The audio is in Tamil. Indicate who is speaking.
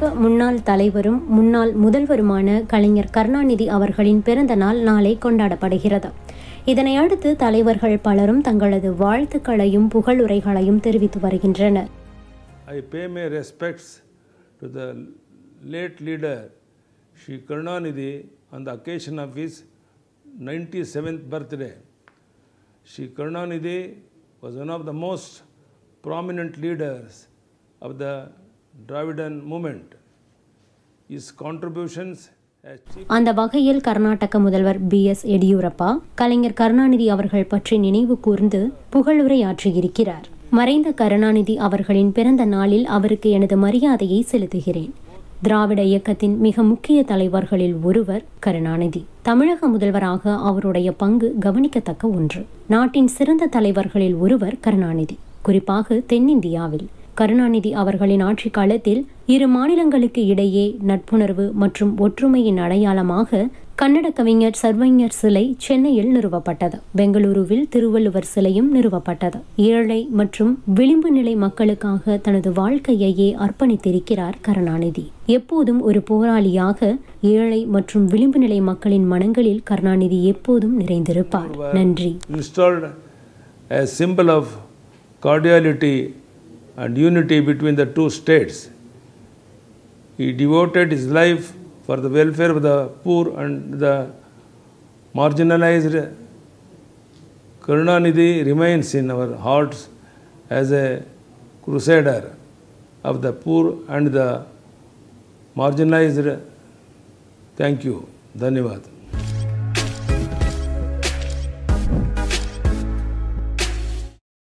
Speaker 1: பாஜக முன்னாள் தலைவரும் முன்னாள் முதல்வருமான கலைஞர் கருணாநிதி அவர்களின் பிறந்த நாள் நாளை கொண்டாடப்படுகிறது இதனையடுத்து தலைவர்கள் பலரும் தங்களது வாழ்த்துக்களையும் புகழுரைகளையும் தெரிவித்து வருகின்றனர்
Speaker 2: I pay my respects to the late leader Shri Karunanidhi on the occasion of his ninety seventh birthday Shri Karunanidhi was one of the most prominent leaders of the அந்த வகையில்
Speaker 1: கர்நாடக முதல்வர் பி எஸ் எடியூரப்பா கலைஞர் கருணாநிதி அவர்கள் பற்றி நினைவு கூர்ந்து புகழுரையாற்றியிருக்கிறார் மறைந்த கருணாநிதி அவர்களின் பிறந்த நாளில் அவருக்கு எனது மரியாதையை செலுத்துகிறேன் திராவிட இயக்கத்தின் மிக முக்கிய தலைவர்களில் ஒருவர் கருணாநிதி தமிழக முதல்வராக அவருடைய பங்கு கவனிக்கத்தக்க ஒன்று நாட்டின் சிறந்த தலைவர்களில் ஒருவர் கருணாநிதி குறிப்பாக தென்னிந்தியாவில் கருணாநிதி அவர்களின் ஆட்சி காலத்தில் இரு மாநிலங்களுக்கு இடையே நட்புணர்வு மற்றும் ஒற்றுமையின் அடையாளமாக கன்னட கவிஞர் சர்வஞர் சிலை சென்னையில் நிறுவப்பட்டது பெங்களூருவில் திருவள்ளுவர் சிலையும் நிறுவப்பட்டது ஏழை மற்றும் விளிம்பு நிலை மக்களுக்காக தனது வாழ்க்கையையே அர்ப்பணித்திருக்கிறார் கருணாநிதி எப்போதும் ஒரு போராளியாக ஏழை மற்றும் விளிம்பு நிலை மக்களின் மனங்களில் கருணாநிதி எப்போதும் நிறைந்திருப்பார் நன்றி
Speaker 2: and unity between the two states. He devoted his life for the welfare of the poor and the marginalized. Karunanidhi remains in our hearts as a crusader of the poor and the marginalized. Thank you. धन्यवाद